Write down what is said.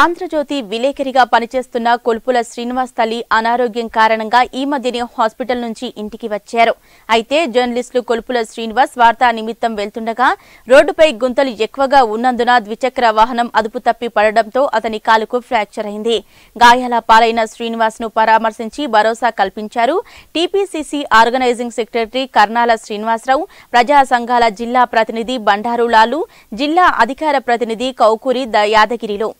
ఆంధ్రజ్యోతి విలేకరిగా పనిచేస్తున్న కొల్పుల శ్రీనివాస్ తల్లి అనారోగ్యం కారణంగా ఈ మధ్యనే హాస్పిటల్ నుంచి ఇంటికి వచ్చారు అయితే జర్నలిస్టులు కొల్పుల శ్రీనివాస్ వార్తా నిమిత్తం వెళ్తుండగా రోడ్డుపై గుంతలు ఎక్కువగా ఉన్నందున ద్విచక్ర వాహనం అదుపు తప్పి పడడంతో అతని కాలుకు ఫ్రాక్చర్ అయింది గాయాల పాలైన శ్రీనివాస్ ను పరామర్శించి భరోసా కల్పించారు TPCC organizing secretary Karnala Srinivasa Rao ప్రజా సంఘాల జిల్లా ప్రతినిధి బండారు జిల్లా అధికార ప్రతినిధి కౌకూరి యాదగిరిలో